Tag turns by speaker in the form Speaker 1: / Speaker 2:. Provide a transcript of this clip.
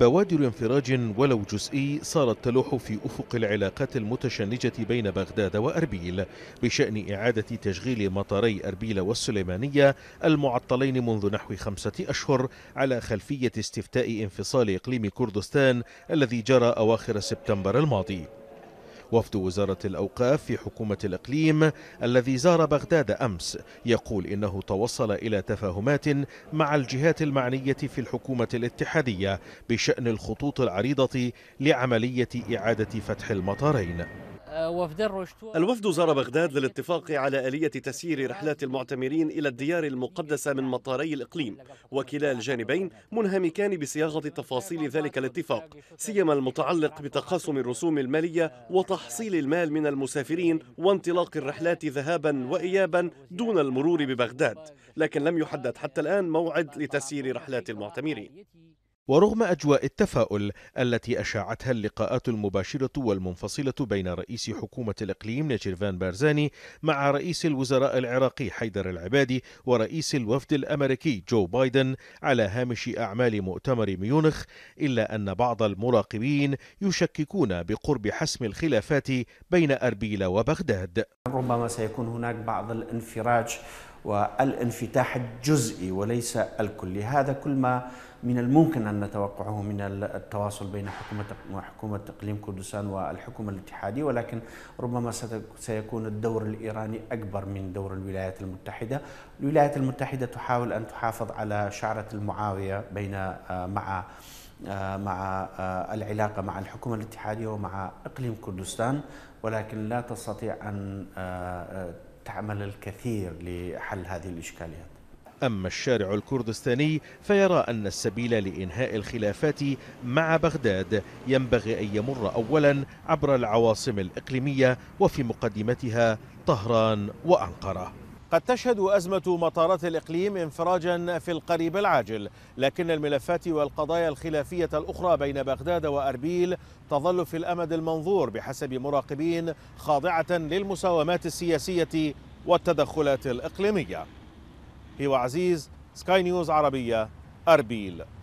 Speaker 1: بوادر انفراج ولو جزئي صارت تلوح في أفق العلاقات المتشنجة بين بغداد وأربيل بشأن إعادة تشغيل مطاري أربيل والسليمانية المعطلين منذ نحو خمسة أشهر على خلفية استفتاء انفصال إقليم كردستان الذي جرى أواخر سبتمبر الماضي وفد وزارة الأوقاف في حكومة الإقليم الذي زار بغداد أمس يقول إنه توصل إلى تفاهمات مع الجهات المعنية في الحكومة الاتحادية بشأن الخطوط العريضة لعملية إعادة فتح المطارين
Speaker 2: الوفد زار بغداد للاتفاق على آلية تسيير رحلات المعتمرين إلى الديار المقدسة من مطاري الإقليم وكلا الجانبين منهمكان بصياغة تفاصيل ذلك الاتفاق سيما المتعلق بتقاسم الرسوم المالية وتحصيل المال من المسافرين وانطلاق الرحلات ذهابا وإيابا دون المرور ببغداد لكن لم يحدد حتى الآن موعد لتسيير رحلات المعتمرين
Speaker 1: ورغم أجواء التفاؤل التي أشاعتها اللقاءات المباشرة والمنفصلة بين رئيس حكومة الإقليم نجرفان بارزاني مع رئيس الوزراء العراقي حيدر العبادي ورئيس الوفد الأمريكي جو بايدن على هامش أعمال مؤتمر ميونخ إلا أن بعض المراقبين يشككون
Speaker 3: بقرب حسم الخلافات بين أربيل وبغداد ربما سيكون هناك بعض الانفراج والانفتاح الجزئي وليس الكلي هذا كل ما من الممكن أن نتوقعه من التواصل بين حكومة حكومة إقليم كردستان والحكومة الاتحادية ولكن ربما سيكون الدور الإيراني أكبر من دور الولايات المتحدة الولايات المتحدة تحاول أن تحافظ على شعرة المعاوية بين آه، مع آه، مع آه، العلاقة مع الحكومة الاتحادية ومع إقليم كردستان ولكن لا تستطيع أن تعمل الكثير لحل هذه الإشكاليات أما الشارع الكردستاني فيرى
Speaker 1: أن السبيل لإنهاء الخلافات مع بغداد ينبغي أن يمر أولا عبر العواصم الإقليمية وفي مقدمتها طهران وأنقرة قد تشهد أزمة مطارات الإقليم انفراجا في القريب العاجل لكن الملفات والقضايا الخلافية الأخرى بين بغداد وأربيل تظل في الأمد المنظور بحسب مراقبين خاضعة للمساومات السياسية والتدخلات الإقليمية هي وعزيز سكاي نيوز عربية أربيل